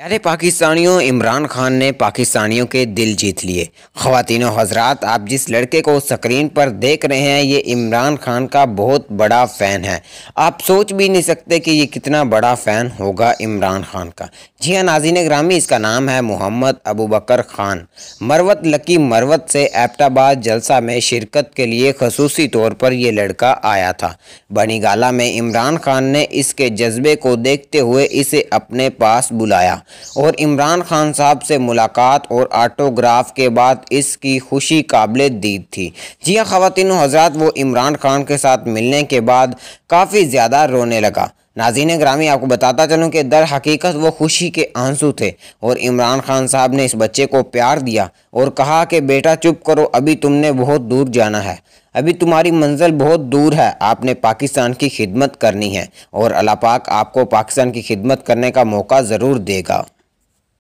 प्यारे पाकिस्तानियों इमरान खान ने पाकिस्तानियों के दिल जीत लिए खातिन हजरात आप जिस लड़के को स्क्रीन पर देख रहे हैं ये इमरान खान का बहुत बड़ा फ़ैन है आप सोच भी नहीं सकते कि ये कितना बड़ा फ़ैन होगा इमरान खान का जी हाँ नाजीन ग्रामी इसका नाम है मोहम्मद अबू बकर खान मरवत लकी मरवत से एबटाबाद जलसा में शिरकत के लिए खसूसी तौर पर यह लड़का आया था बनी गाला में इमरान खान ने इसके जज्बे को देखते हुए इसे अपने पास बुलाया और इमरान खान साहब से मुलाकात और आटोग्राफ के बाद इसकी खुशी काबिल दीद थी जी हाँ हजरात वो इमरान खान के साथ मिलने के बाद काफ़ी ज़्यादा रोने लगा नाजीन ग्रामी आपको बताता चलूँ कि दर हकीकत वो खुशी के आंसू थे और इमरान खान साहब ने इस बच्चे को प्यार दिया और कहा कि बेटा चुप करो अभी तुमने बहुत दूर जाना है अभी तुम्हारी मंजिल बहुत दूर है आपने पाकिस्तान की खिदमत करनी है और अल्लाह पाक आपको पाकिस्तान की खिदमत करने का मौका ज़रूर देगा